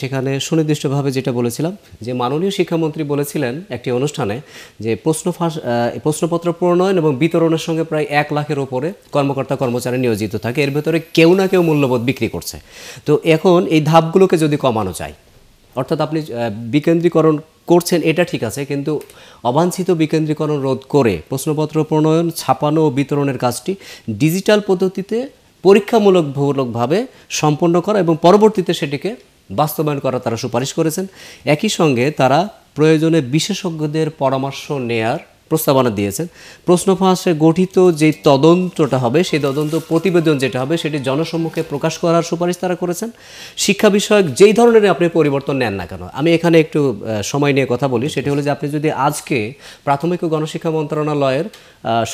[SPEAKER 3] সেখানে সুনির্দিষ্টভাবে যেটা বলেছিলাম যে মাননীয় শিক্ষামন্ত্রী বলেছিলেন একটি অনুষ্ঠানে যে প্রশ্ন ফাঁস প্রশ্নপত্র প্রণয়ন এবং বিতরণের সঙ্গে প্রায় এক লাখের ওপরে কর্মকর্তা কর্মচারী নিয়োজিত থাকে এর ভেতরে কেউ না কেউ মূল্যবোধ বিক্রি করছে তো এখন এই ধাপগুলোকে যদি কমানো যায় অর্থাৎ আপনি বিকেন্দ্রীকরণ করছেন এটা ঠিক আছে কিন্তু অবাঞ্ছিত বিকেন্দ্রীকরণ রোধ করে প্রশ্নপত্র প্রণয়ন ছাপানো ও বিতরণের কাজটি ডিজিটাল পদ্ধতিতে পরীক্ষামূলকমূলকভাবে সম্পন্ন করা এবং পরবর্তীতে সেটিকে বাস্তবায়ন করা তারা সুপারিশ করেছেন একই সঙ্গে তারা প্রয়োজনে বিশেষজ্ঞদের পরামর্শ নেয়ার প্রস্তাবনা দিয়েছেন প্রশ্ন ফাঁসে গঠিত যে তদন্তটা হবে সেই তদন্ত প্রতিবেদন যেটা হবে সেটি জনসম্মুখে প্রকাশ করার সুপারিশ তারা করেছেন শিক্ষা বিষয়ক যেই ধরনের আপনি পরিবর্তন নেন না কেন আমি এখানে একটু সময় নিয়ে কথা বলি সেটি হলো যে আপনি যদি আজকে প্রাথমিক ও গণশিক্ষা মন্ত্রণালয়ের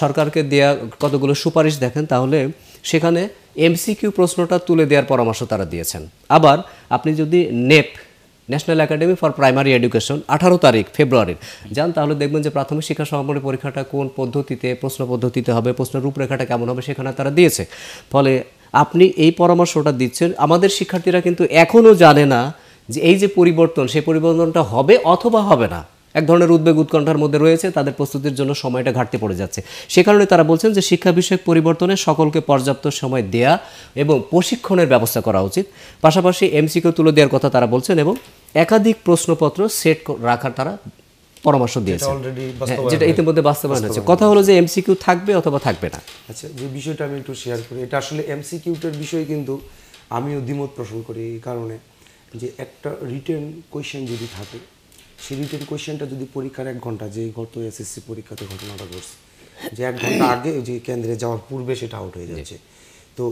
[SPEAKER 3] সরকারকে দেওয়া কতগুলো সুপারিশ দেখেন তাহলে সেখানে এমসিকিউ প্রশ্নটা তুলে দেওয়ার পরামর্শ তারা দিয়েছেন আবার আপনি যদি NAPE national academy for primary education আঠারো তারিখ ফেব্রুয়ারির যান তাহলে দেখবেন যে প্রাথমিক শিক্ষা সমাপনী পরীক্ষাটা কোন পদ্ধতিতে প্রশ্ন পদ্ধতিতে হবে প্রশ্নের রূপরেখাটা কেমন হবে সেখানে তারা দিয়েছে ফলে আপনি এই পরামর্শটা দিচ্ছেন আমাদের শিক্ষার্থীরা কিন্তু এখনও জানে না যে এই যে পরিবর্তন সেই পরিবর্তনটা হবে অথবা হবে না এক ধরনের উদ্বেগ উৎকণ্ঠার মধ্যে রয়েছে তাদের প্রস্তুতির জন্য সময়টা ঘাটতি পড়ে যাচ্ছে সে কারণে তারা বলছেন যে শিক্ষা বিষয়ক পরিবর্তনে সকলকে পর্যাপ্ত সময় দেয়া এবং প্রশিক্ষণের ব্যবস্থা করা উচিত পাশাপাশি এমসিকে তুলে দেওয়ার কথা তারা বলছেন এবং একাধিক প্রশ্নপত্র সেট রাখার তারা পরামর্শ দিয়েছে যেটা হ্যাঁ, ইতিমধ্যে বাস্তবায়ন হচ্ছে কথা হলো যে এমসিকিউ থাকবে অথবা থাকবে না
[SPEAKER 2] আচ্ছা যে বিষয়টা আমি একটু শেয়ার করি এটা আসলে এমসিকিউটার বিষয় কিন্তু আমিও দ্বিমত পোষণ করি এই কারণে যে একটা রিটেন কোয়েশ্চেন যদি থাকে সেই রিটেন কোয়েশ্চেনটা যদি পরীক্ষার এক ঘন্টা যে গত এসএসসি পরীক্ষাতে ঘটনাটা ঘটছে যে এক ঘন্টা হ্যাঁ। আগে যে কেন্দ্রে যাওয়ার পূর্বে সেটা আউট হয়ে যাচ্ছে তো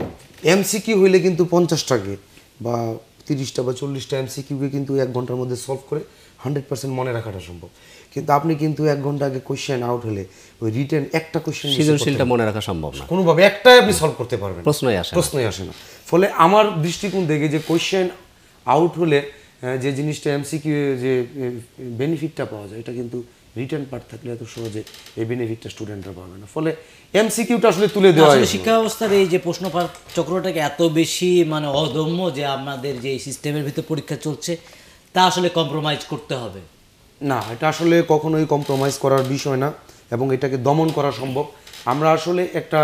[SPEAKER 2] এমসিকি হইলে কিন্তু পঞ্চাশটাকে বা তিরিশটা বা চল্লিশটা এমসি কিউকে কিন্তু এক ঘন্টার মধ্যে সলভ করে হান্ড্রেড পার্সেন্ট মনে রাখাটা সম্ভব কিন্তু আপনি কিন্তু এক ঘন্টা আগে কোয়েশ্চেন আউট হলে ওই রিটার্ন একটা কোয়েশ্চেন সৃজনশীলটা মনে রাখা সম্ভব না কোনোভাবে একটাই আপনি সলভ করতে পারবেন প্রশ্নই আসে প্রশ্নই আসে না ফলে আমার দৃষ্টিকোণ থেকে যে কোয়েশ্চেন আউট হলে হ্যাঁ, যে জিনিসটা এমসিকিউ যে বেনিফিটটা পাওয়া যায় এটা কিন্তু রিটার্ন পার্ট থাকলে এত সহজে এই বেনিফিটটা স্টুডেন্টরা পাবে না ফলে এমসিকিউটা আসলে তুলে দেওয়া আসলে শিক্ষা
[SPEAKER 1] ব্যবস্থার এই যে প্রশ্ন চক্রটাকে এত বেশি মানে অদম্য যে আমাদের যে সিস্টেমের ভিতরে পরীক্ষা চলছে তা আসলে কম্প্রোমাইজ করতে হবে
[SPEAKER 2] না এটা আসলে কখনোই কম্প্রোমাইজ করার বিষয় না এবং এটাকে দমন করা সম্ভব আমরা আসলে একটা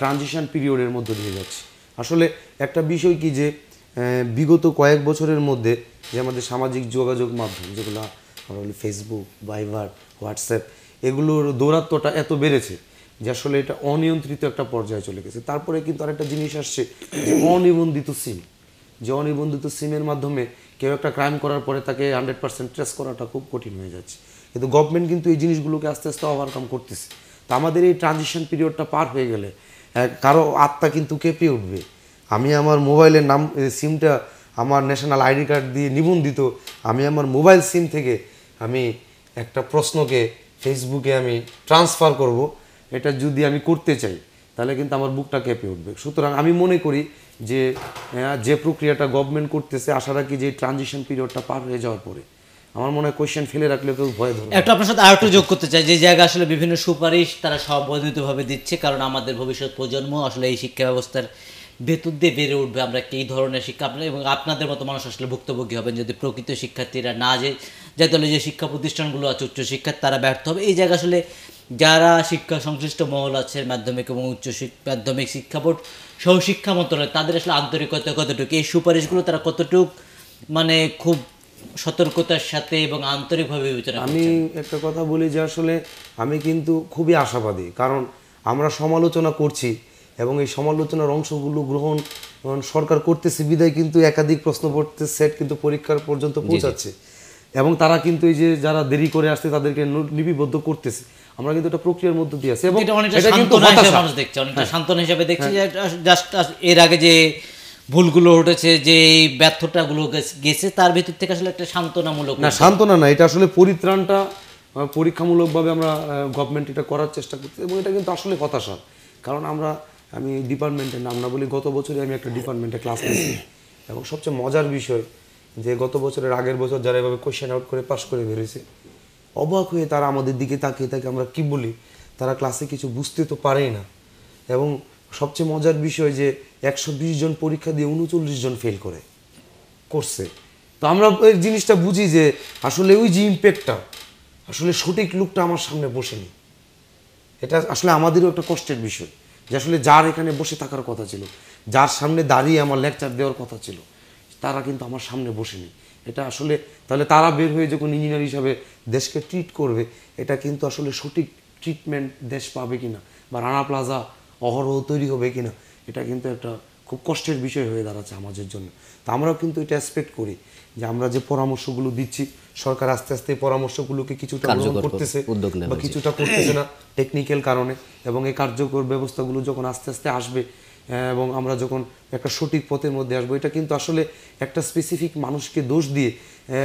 [SPEAKER 2] ট্রানজিশন পিরিয়ডের মধ্যে দিয়ে যাচ্ছি আসলে একটা বিষয় কি যে বিগত কয়েক বছরের মধ্যে যে আমাদের সামাজিক যোগাযোগ মাধ্যম যেগুলো আমরা বলি ফেসবুক ভাইবার হোয়াটসঅ্যাপ এগুলোর দৌরাত্মটা এত বেড়েছে যে আসলে এটা অনিয়ন্ত্রিত একটা পর্যায়ে চলে গেছে তারপরে কিন্তু আরেকটা জিনিস আসছে যে অনিবন্ধিত সিম যে অনিবন্ধিত সিমের মাধ্যমে কেউ একটা ক্রাইম করার পরে তাকে হান্ড্রেড পার্সেন্ট ট্রেস করাটা খুব কঠিন হয়ে যাচ্ছে কিন্তু গভর্নমেন্ট কিন্তু এই জিনিসগুলোকে আস্তে আস্তে ওভারকাম করতেছে তো আমাদের এই ট্রানজিশন পিরিয়ডটা পার হয়ে গেলে কারো আত্মা কিন্তু কেঁপে উঠবে আমি আমার মোবাইলের নাম সিমটা আমার ন্যাশনাল আইডি কার্ড দিয়ে নিবন্ধিত আমি আমার মোবাইল সিম থেকে আমি একটা প্রশ্নকে ফেসবুকে আমি ট্রান্সফার করব এটা যদি আমি করতে চাই তাহলে কিন্তু আমার বুকটা কেঁপে উঠবে সুতরাং আমি মনে করি যে যে প্রক্রিয়াটা গভর্নমেন্ট করতেছে আশা রাখি যে ট্রানজিশন পিরিয়ডটা পার হয়ে যাওয়ার পরে আমার মনে হয় কোয়েশ্চেন ফেলে রাখলে কেউ ভয় ধরে একটা আপনার
[SPEAKER 1] সাথে আরেকটু যোগ করতে চাই যে জায়গা আসলে বিভিন্ন সুপারিশ তারা সবনিতভাবে দিচ্ছে কারণ আমাদের ভবিষ্যৎ প্রজন্ম আসলে এই শিক্ষা ব্যবস্থার ভেতর দিয়ে বেড়ে উঠবে আমরা কী ধরনের শিক্ষা আপনার এবং আপনাদের মতো মানুষ আসলে ভুক্তভোগী হবেন যদি প্রকৃত শিক্ষার্থীরা না যে যাই তাহলে যে শিক্ষা প্রতিষ্ঠানগুলো আছে উচ্চশিক্ষার তারা ব্যর্থ হবে এই জায়গা আসলে যারা শিক্ষা সংশ্লিষ্ট মহল আছে মাধ্যমিক এবং উচ্চ মাধ্যমিক শিক্ষা বোর্ড সহ শিক্ষা মন্ত্রণালয় তাদের আসলে আন্তরিকতা কতটুকু এই সুপারিশগুলো তারা কতটুক মানে খুব সতর্কতার সাথে এবং আন্তরিকভাবে বিবেচনা আমি একটা
[SPEAKER 2] কথা বলি যে আসলে আমি কিন্তু খুবই আশাবাদী কারণ আমরা সমালোচনা করছি এবং এই সমালোচনার অংশগুলো গ্রহণ সরকার করতেছে বিদায় কিন্তু একাধিক প্রশ্ন পড়তে সেট কিন্তু পরীক্ষার পর্যন্ত পৌঁছাচ্ছে এবং তারা কিন্তু এই যে যারা দেরি করে আসছে তাদেরকে লিপিবদ্ধ করতেছে আমরা কিন্তু এটা প্রক্রিয়ার মধ্যে দিয়ে আছে এবং এটা কিন্তু মানুষ দেখছে অনেকটা হ্যাঁ।
[SPEAKER 1] সান্ত্বনা হিসাবে দেখছে হ্যাঁ। জাস্ট এর আগে যে ভুলগুলো উঠেছে যে এই ব্যর্থতাগুলো গেছে তার ভিতর থেকে আসলে একটা সান্ত্বনামূলক না সান্ত্বনা
[SPEAKER 2] না এটা আসলে পরিত্রাণটা পরীক্ষামূলকভাবে আমরা গভর্নমেন্ট এটা করার চেষ্টা করছি এবং এটা কিন্তু আসলে হতাশা কারণ আমরা আমি ডিপার্টমেন্টের নাম না বলি গত বছরই আমি একটা ডিপার্টমেন্টে ক্লাস নিয়েছি এবং সবচেয়ে মজার বিষয় যে গত বছরের আগের বছর যারা এভাবে কোয়েশ্চেন আউট করে পাশ করে বেরিয়েছে অবাক হয়ে তারা আমাদের দিকে তাকিয়ে তাকে আমরা কি বলি তারা ক্লাসে কিছু বুঝতে তো পারেই না এবং সবচেয়ে মজার বিষয় যে একশো জন পরীক্ষা দিয়ে উনচল্লিশ জন ফেল করে করছে তো আমরা এই জিনিসটা বুঝি যে আসলে ওই যে ইম্প্যাক্টটা আসলে সঠিক লুকটা আমার সামনে বসেনি এটা আসলে আমাদেরও একটা কষ্টের বিষয় যে আসলে যার এখানে বসে থাকার কথা ছিল যার সামনে দাঁড়িয়ে আমার লেকচার দেওয়ার কথা ছিল তারা কিন্তু আমার সামনে বসেনি এটা আসলে তাহলে তারা বের হয়ে যখন ইঞ্জিনিয়ার হিসাবে দেশকে ট্রিট করবে এটা কিন্তু আসলে সঠিক ট্রিটমেন্ট দেশ পাবে কিনা বা রানা প্লাজা অহরহ তৈরি হবে কিনা এটা কিন্তু একটা খুব কষ্টের বিষয় হয়ে দাঁড়াচ্ছে আমাদের জন্য তা আমরাও কিন্তু এটা এক্সপেক্ট করি যে আমরা যে পরামর্শগুলো দিচ্ছি সরকার আস্তে আস্তে পরামর্শগুলোকে কিছুটা গ্রহণ করতেছে বা কিছুটা করতেছে না টেকনিক্যাল কারণে এবং এই কার্যকর ব্যবস্থাগুলো যখন আস্তে আস্তে আসবে এবং আমরা যখন একটা সঠিক পথের মধ্যে আসবো এটা কিন্তু আসলে একটা স্পেসিফিক মানুষকে দোষ দিয়ে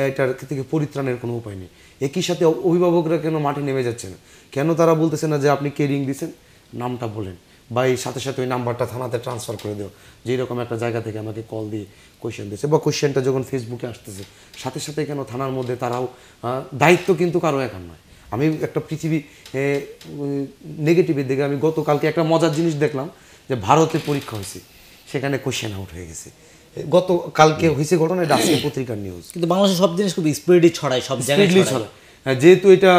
[SPEAKER 2] এটার থেকে পরিত্রাণের কোনো উপায় নেই একই সাথে অভিভাবকরা কেন মাঠে নেমে যাচ্ছে না কেন তারা বলতেছে না যে আপনি কেরিং দিচ্ছেন নামটা বলেন বা এই সাথে সাথে ওই নাম্বারটা থানাতে ট্রান্সফার করে দেও যেই রকম একটা জায়গা থেকে আমাকে কল দিয়ে কোয়েশ্চেন দিয়েছে বা কোয়েশ্চেনটা যখন ফেসবুকে আসতেছে সাথে সাথে কেন থানার মধ্যে তারাও দায়িত্ব কিন্তু কারো একার নয় আমি একটা পৃথিবী নেগেটিভের দিকে আমি গতকালকে একটা মজার জিনিস দেখলাম যে ভারতে পরীক্ষা হয়েছে সেখানে কোয়েশ্চেন আউট হয়ে গেছে
[SPEAKER 1] গতকালকে হয়েছে ঘটনা এটা আজকে পত্রিকার নিউজ কিন্তু বাংলাদেশে সব জিনিস খুব স্পিডলি ছড়ায় সব জায়গায় ছড়ায়
[SPEAKER 2] হ্যাঁ, যেহেতু এটা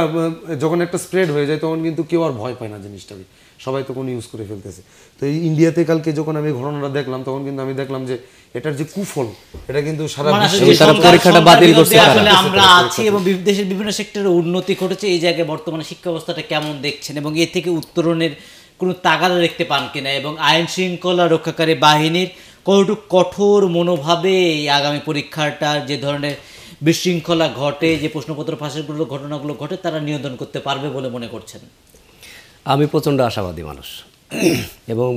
[SPEAKER 2] যখন একটা স্প্রেড হয়ে যায় তখন কিন্তু কেউ আর ভয় পায় না জিনিসটাকে সবাই তখন ইউজ করে ফেলতেছে তো এই ইন্ডিয়াতে কালকে যখন আমি ঘটনাটা দেখলাম তখন কিন্তু আমি দেখলাম যে এটার যে কুফল এটা কিন্তু সারা মানে বিশ্বে পরীক্ষাটা বাতিল করছে আসলে আমরা আছি
[SPEAKER 1] এবং দেশের বিভিন্ন সেক্টরে উন্নতি ঘটেছে এই জায়গায় বর্তমানে শিক্ষা ব্যবস্থাটা কেমন দেখছেন এবং এ থেকে উত্তরণের কোনো তাগাদা দেখতে পান কিনা এবং আইন শৃঙ্খলা রক্ষাকারী বাহিনীর কতটুকু কঠোর মনোভাবে এই আগামী পরীক্ষাটা যে ধরনের বিশৃঙ্খলা ঘটে যে প্রশ্নপত্র গুলো ঘটনাগুলো ঘটে তারা নিয়ন্ত্রণ করতে পারবে বলে মনে করছেন
[SPEAKER 3] আমি প্রচণ্ড আশাবাদী মানুষ এবং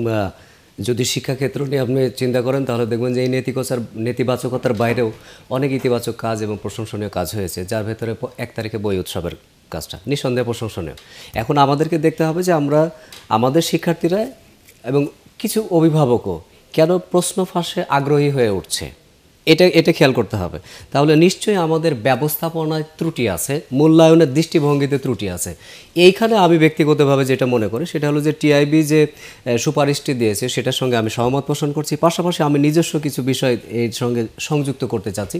[SPEAKER 3] যদি শিক্ষাক্ষেত্র নিয়ে আপনি চিন্তা করেন তাহলে দেখবেন যে এই নেতিকতার নেতিবাচকতার বাইরেও অনেক ইতিবাচক কাজ এবং প্রশংসনীয় কাজ হয়েছে যার ভেতরে এক তারিখে বই উৎসবের কাজটা নিঃসন্দেহে প্রশংসনীয় এখন আমাদেরকে দেখতে হবে যে আমরা আমাদের শিক্ষার্থীরা এবং কিছু অভিভাবকও কেন প্রশ্ন ফাঁসে আগ্রহী হয়ে উঠছে এটা এটা খেয়াল করতে হবে তাহলে নিশ্চয়ই আমাদের ব্যবস্থাপনায় ত্রুটি আছে মূল্যায়নের দৃষ্টিভঙ্গিতে ত্রুটি আছে এইখানে আমি ব্যক্তিগতভাবে যেটা মনে করি সেটা হলো যে টিআইবি যে সুপারিশটি দিয়েছে সেটার সঙ্গে আমি সহমত পোষণ করছি পাশাপাশি আমি নিজস্ব কিছু বিষয় এর সঙ্গে সংযুক্ত করতে চাচ্ছি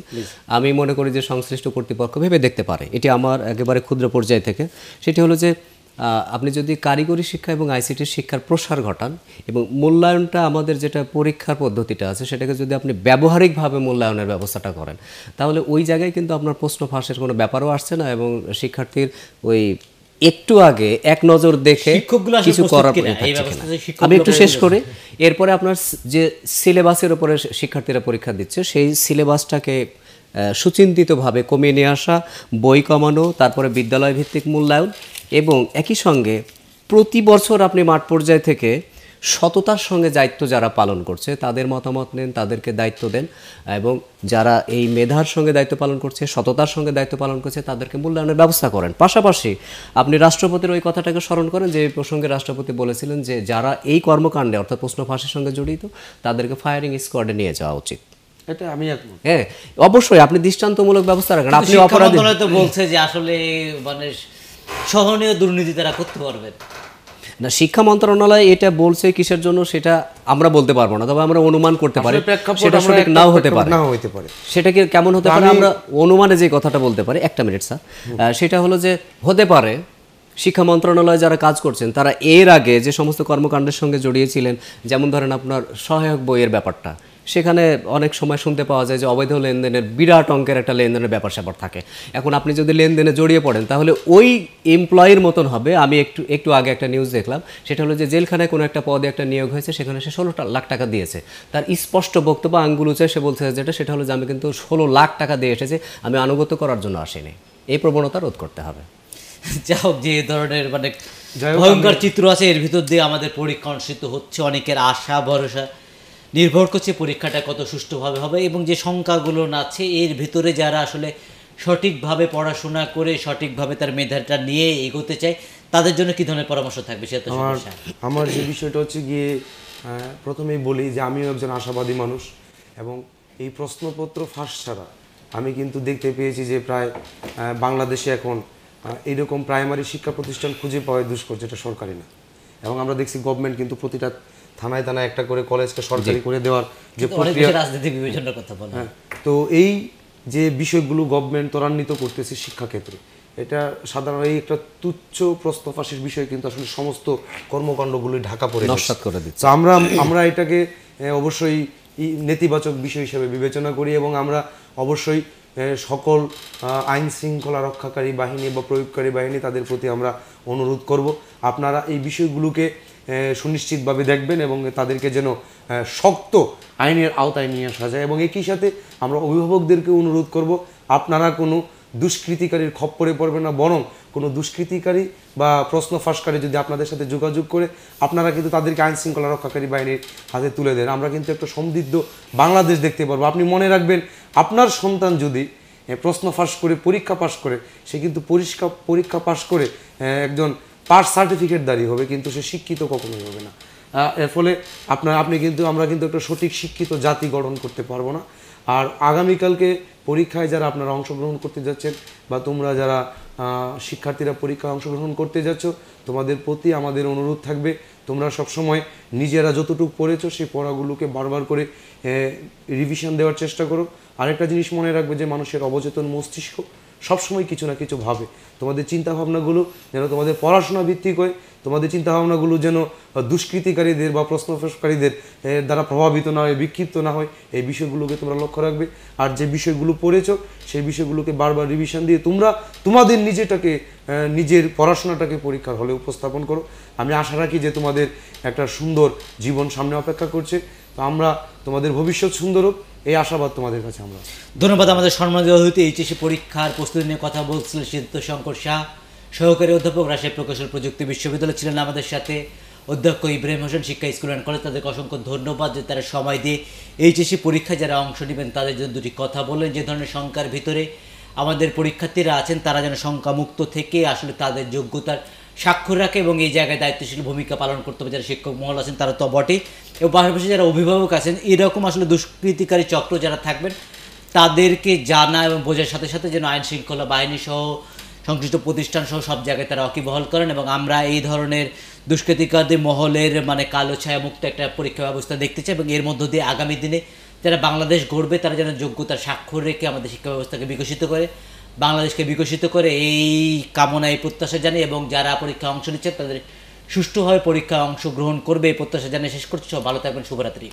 [SPEAKER 3] আমি মনে করি যে সংশ্লিষ্ট কর্তৃপক্ষ ভেবে দেখতে পারে এটি আমার একেবারে ক্ষুদ্র পর্যায় থেকে সেটি হলো যে আপনি যদি কারিগরি শিক্ষা এবং আইসিটির শিক্ষার প্রসার ঘটান এবং মূল্যায়নটা আমাদের যেটা পরীক্ষার পদ্ধতিটা আছে সেটাকে যদি আপনি ব্যবহারিকভাবে মূল্যায়নের ব্যবস্থাটা করেন তাহলে ওই জায়গায় কিন্তু আপনার প্রশ্ন ফাঁসের কোনো ব্যাপারও আসছে না এবং শিক্ষার্থীর ওই একটু আগে এক নজর দেখে কিছু করার আমি একটু শেষ করে এরপরে আপনার যে সিলেবাসের উপরে শিক্ষার্থীরা পরীক্ষা দিচ্ছে সেই সিলেবাসটাকে সুচিন্তিতভাবে কমিয়ে নিয়ে আসা বই কমানো তারপরে বিদ্যালয় ভিত্তিক মূল্যায়ন এবং একই সঙ্গে প্রতি বছর আপনি মাঠ পর্যায় থেকে সততার সঙ্গে দায়িত্ব যারা পালন করছে তাদের মতামত নেন তাদেরকে দায়িত্ব দেন এবং যারা এই মেধার সঙ্গে দায়িত্ব পালন করছে সততার সঙ্গে দায়িত্ব পালন করছে তাদেরকে মূল্যায়নের ব্যবস্থা করেন পাশাপাশি আপনি রাষ্ট্রপতির ওই কথাটাকে স্মরণ করেন যে প্রসঙ্গে রাষ্ট্রপতি বলেছিলেন যে যারা এই কর্মকাণ্ডে অর্থাৎ প্রশ্ন ফাঁসের সঙ্গে জড়িত তাদেরকে ফায়ারিং স্কোয়াডে নিয়ে যাওয়া উচিত এটা আমি হ্যাঁ অবশ্যই আপনি দৃষ্টান্তমূলক ব্যবস্থা রাখেন আপনি অপরাধী বলছে
[SPEAKER 1] যে আসলে মানে সহনীয় দুর্নীতি তারা করতে পারবেন
[SPEAKER 3] না শিক্ষা মন্ত্রণালয় এটা বলছে কিসের জন্য সেটা আমরা বলতে পারবো না তবে আমরা অনুমান করতে পারি সেটা সঠিক নাও হতে পারে না হতে পারে সেটা কি কেমন হতে পারে আমরা অনুমানে যে কথাটা বলতে পারি একটা মিনিট স্যার সেটা হলো যে হতে পারে শিক্ষা মন্ত্রণালয় যারা কাজ করছেন তারা এর আগে যে সমস্ত কর্মকাণ্ডের সঙ্গে জড়িয়েছিলেন যেমন ধরেন আপনার সহায়ক বইয়ের ব্যাপারটা সেখানে অনেক সময় শুনতে পাওয়া যায় যে অবৈধ লেনদেনের বিরাট অঙ্কের একটা লেনদেনের ব্যাপার স্যাপার থাকে এখন আপনি যদি লেনদেনে জড়িয়ে পড়েন তাহলে ওই এমপ্লয়ির মতন হবে আমি একটু একটু আগে একটা নিউজ দেখলাম সেটা হলো যে জেলখানায় কোনো একটা পদে একটা নিয়োগ হয়েছে সেখানে সে ষোলো লাখ টাকা দিয়েছে তার স্পষ্ট বক্তব্য আঙ্গুল উঁচে সে বলছে যেটা সেটা হলো যে আমি কিন্তু ষোলো লাখ টাকা দিয়ে এসেছি আমি আনুগত্য করার জন্য আসিনি এই প্রবণতা রোধ করতে হবে
[SPEAKER 1] যা হোক যে ধরনের মানে ভয়ঙ্কর চিত্র আছে এর ভিতর দিয়ে আমাদের পরিকর্ষিত হচ্ছে অনেকের আশা ভরসা নির্ভর করছে পরীক্ষাটা কত সুষ্ঠুভাবে হবে এবং যে সংখ্যাগুলো আছে এর ভিতরে যারা আসলে সঠিকভাবে পড়াশোনা করে সঠিকভাবে তার মেধাটা নিয়ে এগোতে চায় তাদের জন্য কি ধরনের পরামর্শ থাকবে সে আমার আমার যে
[SPEAKER 2] বিষয়টা হচ্ছে গিয়ে প্রথমেই বলি যে আমিও একজন আশাবাদী মানুষ এবং এই প্রশ্নপত্র ফাঁস ছাড়া আমি কিন্তু দেখতে পেয়েছি যে প্রায় বাংলাদেশে এখন এইরকম প্রাইমারি শিক্ষা প্রতিষ্ঠান খুঁজে পাওয়া দুষ্কর যেটা সরকারি না এবং আমরা দেখছি গভর্নমেন্ট কিন্তু প্রতিটা থানায় থানায় একটা করে কলেজকে সরকারি করে দেওয়ার যে প্রক্রিয়া রাজনীতি কথা বলে হ্যাঁ, তো এই যে বিষয়গুলো গভর্নমেন্ট ত্বরান্বিত করতেছে শিক্ষাক্ষেত্রে এটা সাধারণ এই একটা তুচ্ছ প্রস্তফাসের বিষয় কিন্তু আসলে সমস্ত কর্মকাণ্ডগুলি ঢাকা পড়ে নস্বাত করে দিচ্ছে আমরা আমরা এটাকে অবশ্যই নেতিবাচক বিষয় হিসেবে বিবেচনা করি এবং আমরা অবশ্যই সকল আইন শৃঙ্খলা রক্ষাকারী বাহিনী বা প্রয়োগকারী বাহিনী তাদের প্রতি আমরা অনুরোধ করব আপনারা এই বিষয়গুলোকে সুনিশ্চিতভাবে দেখবেন এবং তাদেরকে যেন শক্ত আইনের আওতায় নিয়ে আসা যায় এবং একই সাথে আমরা অভিভাবকদেরকে অনুরোধ করব আপনারা কোনো দুষ্কৃতিকারীর খপ্পরে পড়বে না বরং কোনো দুষ্কৃতিকারী বা প্রশ্ন ফাঁসকারী যদি আপনাদের সাথে যোগাযোগ করে আপনারা কিন্তু তাদেরকে আইন শৃঙ্খলা রক্ষাকারী বাহিনীর হাতে তুলে দেন আমরা কিন্তু একটা সমৃদ্ধ বাংলাদেশ দেখতে পারবো আপনি মনে রাখবেন আপনার সন্তান যদি প্রশ্ন ফাঁস করে পরীক্ষা পাশ করে সে কিন্তু পরিষ্কার পরীক্ষা পাশ করে একজন পার সার্টিফিকেট দাঁড়িয়ে হবে কিন্তু সে শিক্ষিত কখনোই হবে না এর ফলে আপনার আপনি কিন্তু আমরা কিন্তু একটা সঠিক শিক্ষিত জাতি গঠন করতে পারবো না আর আগামীকালকে পরীক্ষায় যারা আপনারা অংশগ্রহণ করতে যাচ্ছেন বা তোমরা যারা শিক্ষার্থীরা পরীক্ষায় অংশগ্রহণ করতে যাচ্ছ তোমাদের প্রতি আমাদের অনুরোধ থাকবে তোমরা সবসময় নিজেরা যতটুকু পড়েছ সেই পড়াগুলোকে বারবার করে রিভিশন দেওয়ার চেষ্টা করো আরেকটা জিনিস মনে রাখবে যে মানুষের অবচেতন মস্তিষ্ক সবসময় কিছু না কিছু ভাবে তোমাদের চিন্তাভাবনাগুলো যেন তোমাদের পড়াশোনা ভিত্তিক হয় তোমাদের চিন্তাভাবনাগুলো যেন দুষ্কৃতিকারীদের বা প্রশ্নকারীদের দ্বারা প্রভাবিত না হয় বিক্ষিপ্ত না হয় এই বিষয়গুলোকে তোমরা লক্ষ্য রাখবে আর যে বিষয়গুলো পড়েছ সেই বিষয়গুলোকে বারবার রিভিশন দিয়ে তোমরা তোমাদের নিজেটাকে নিজের পড়াশোনাটাকে পরীক্ষার হলে উপস্থাপন করো আমি আশা রাখি যে তোমাদের একটা সুন্দর জীবন সামনে অপেক্ষা করছে তো আমরা তোমাদের ভবিষ্যৎ সুন্দর হোক এই আশাবাদ তোমাদের কাছে আমরা ধন্যবাদ
[SPEAKER 1] আমাদের সম্মানীয় হইতে এইচএসি পরীক্ষার প্রস্তুতি নিয়ে কথা বলছিলেন সিদ্ধ শঙ্কর শাহ সহকারী অধ্যাপক রাশিয়া প্রকৌশল প্রযুক্তি বিশ্ববিদ্যালয় ছিলেন আমাদের সাথে অধ্যক্ষ ইব্রাহিম হোসেন শিক্ষা স্কুল অ্যান্ড কলেজ তাদেরকে অসংখ্য ধন্যবাদ যে তারা সময় দিয়ে এইচএসি পরীক্ষায় যারা অংশ নেবেন তাদের জন্য দুটি কথা বলেন যে ধরনের সংখ্যার ভিতরে আমাদের পরীক্ষার্থীরা আছেন তারা যেন শঙ্কামুক্ত থেকে আসলে তাদের যোগ্যতার স্বাক্ষর রাখে এবং এই জায়গায় দায়িত্বশীল ভূমিকা পালন করতে হবে যারা শিক্ষক মহল আছেন তারা তো বটেই এবং পাশাপাশি যারা অভিভাবক আছেন এরকম আসলে দুষ্কৃতিকারী চক্র যারা থাকবেন তাদেরকে জানা এবং বোঝার সাথে সাথে যেন আইন শৃঙ্খলা বাহিনী সহ সংশ্লিষ্ট প্রতিষ্ঠান সহ সব জায়গায় তারা অকিবহল করেন এবং আমরা এই ধরনের দুষ্কৃতিকারী মহলের মানে কালো ছায়ামুক্ত একটা পরীক্ষা ব্যবস্থা দেখতে চাই এবং এর মধ্য দিয়ে আগামী দিনে যারা বাংলাদেশ গড়বে তারা যেন যোগ্যতার স্বাক্ষর রেখে আমাদের শিক্ষা ব্যবস্থাকে বিকশিত করে বাংলাদেশকে বিকশিত করে এই কামনা এই প্রত্যাশা জানিয়ে এবং যারা পরীক্ষা অংশ নিচ্ছে তাদের সুষ্ঠুভাবে পরীক্ষা অংশগ্রহণ করবে এই প্রত্যাশা জানিয়ে শেষ করছি ভালো থাকবেন শুভরাত্রি